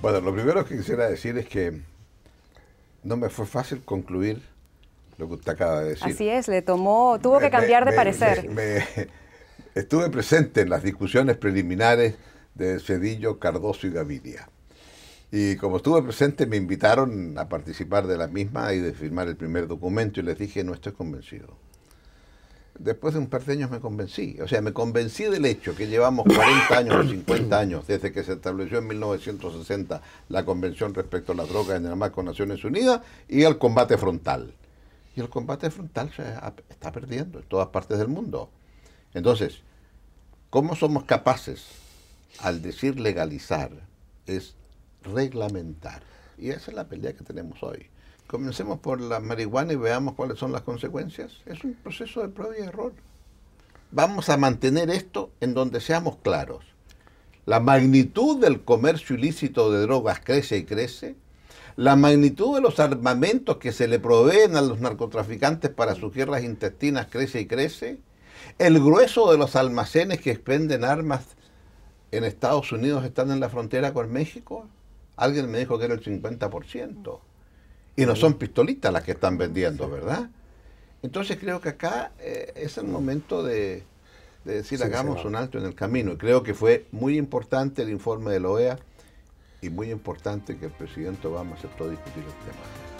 Bueno, lo primero que quisiera decir es que no me fue fácil concluir lo que usted acaba de decir. Así es, le tomó, tuvo que cambiar de parecer. estuve presente en las discusiones preliminares de Cedillo, Cardoso y Gaviria. Y como estuve presente, me invitaron a participar de la misma y de firmar el primer documento y les dije, no estoy convencido después de un par de años me convencí. O sea, me convencí del hecho que llevamos 40 años o 50 años desde que se estableció en 1960 la Convención respecto a la droga en el marco de Naciones Unidas y el combate frontal. Y el combate frontal se está perdiendo en todas partes del mundo. Entonces, ¿cómo somos capaces al decir legalizar? Es reglamentar. Y esa es la pelea que tenemos hoy. Comencemos por la marihuana y veamos cuáles son las consecuencias. Es un proceso de prueba y error. Vamos a mantener esto en donde seamos claros. La magnitud del comercio ilícito de drogas crece y crece. La magnitud de los armamentos que se le proveen a los narcotraficantes para sus las intestinas crece y crece. El grueso de los almacenes que expenden armas en Estados Unidos están en la frontera con México. Alguien me dijo que era el 50%. Y no son pistolitas las que están vendiendo, ¿verdad? Entonces creo que acá eh, es el momento de, decir, hagamos un alto en el camino. Y creo que fue muy importante el informe de la OEA y muy importante que el presidente Obama aceptó discutir el tema.